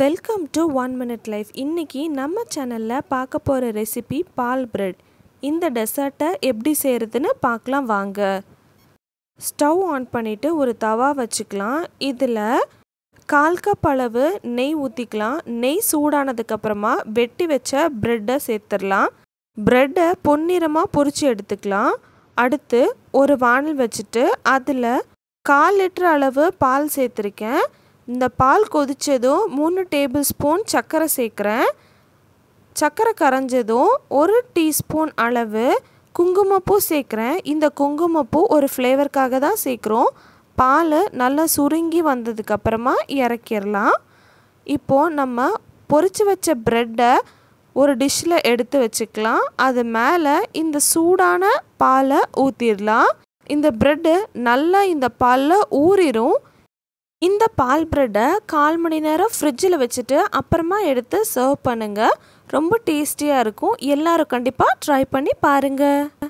welcome to one minute life இன்றைக்கி நம்ம சேனலில் பார்க்க போகிற ரெசிபி பால் பிரெட் இந்த டெசர்ட்டை எப்படி செய்கிறதுன்னு பார்க்கலாம் வாங்க ஸ்டவ் ஆன் பண்ணிவிட்டு ஒரு தவா வச்சுக்கலாம் இதில் கால் கப் அளவு நெய் ஊற்றிக்கலாம் நெய் சூடானதுக்கப்புறமா வெட்டி வச்ச பிரெட்டை சேர்த்துடலாம் ப்ரெட்டை பொன்னிறமாக பொறிச்சு எடுத்துக்கலாம் அடுத்து ஒரு வானல் வச்சுட்டு அதில் கால் லிட்டர் அளவு பால் சேர்த்துருக்கேன் இந்த பால் கொதித்ததும் மூணு டேபிள் ஸ்பூன் சர்க்கரை சேர்க்குறேன் சர்க்கரை கரைஞ்சதும் ஒரு டீஸ்பூன் அளவு குங்குமப்பூ சேர்க்குறேன் இந்த குங்குமப்பூ ஒரு ஃப்ளேவருக்காக தான் சேர்க்குறோம் பால் நல்லா சுருங்கி வந்ததுக்கப்புறமா இறக்கிடலாம் இப்போது நம்ம பொறிச்சு வச்ச ப்ரெட்டை ஒரு டிஷ்ஷில் எடுத்து வச்சுக்கலாம் அது மேலே இந்த சூடான பாலை ஊற்றிடலாம் இந்த ப்ரெட்டு நல்லா இந்த பாலில் ஊறிடும் இந்த பால் ப்ரெட்டை கால் மணி நேரம் ஃப்ரிட்ஜில் வச்சுட்டு அப்புறமா எடுத்து சர்வ் பண்ணுங்கள் ரொம்ப டேஸ்டியாக இருக்கும் எல்லோரும் கண்டிப்பாக ட்ரை பண்ணி பாருங்கள்